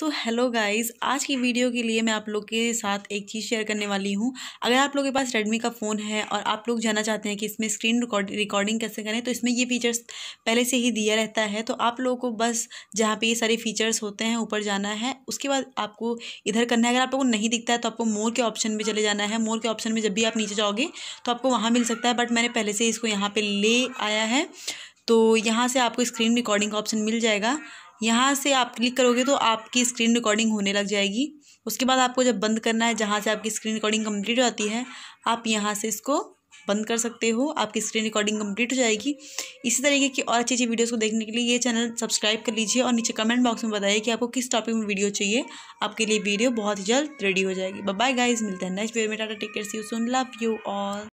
so hello guys आज की video के लिए मैं आप लोग के साथ एक चीज़ शेयर करने वाली हूँ अगर आप लोग के पास रेडमी का फ़ोन है और आप लोग जानना चाहते हैं कि इसमें स्क्रीन रिकॉर्डिंग कैसे करें तो इसमें ये फीचर्स पहले से ही दिया रहता है तो आप लोगों को बस जहाँ पे ये सारे फीचर्स होते हैं ऊपर जाना है उसके बाद आपको इधर करना है अगर आप लोग को नहीं दिखता है तो आपको मोर के ऑप्शन में चले जाना है मोर के ऑप्शन में जब भी आप नीचे जाओगे तो आपको वहाँ मिल सकता है बट मैंने पहले से इसको यहाँ पर ले आया है तो यहाँ से आपको स्क्रीन रिकॉर्डिंग का ऑप्शन मिल जाएगा यहाँ से आप क्लिक करोगे तो आपकी स्क्रीन रिकॉर्डिंग होने लग जाएगी उसके बाद आपको जब बंद करना है जहाँ से आपकी स्क्रीन रिकॉर्डिंग कंप्लीट हो जाती है आप यहाँ से इसको बंद कर सकते हो आपकी स्क्रीन रिकॉर्डिंग कंप्लीट हो जाएगी इसी तरीके की और अच्छी अच्छी वीडियोज़ को देखने के लिए ये चैनल सब्सक्राइब कर लीजिए और नीचे कमेंट बॉक्स में बताइए कि आपको किस टॉपिक में वीडियो चाहिए आपके लिए वीडियो बहुत ही जल्द रेडी हो जाएगी बाय गाइज मिलते हैं नेक्स्ट वीडियो में tata take care see you soon love you all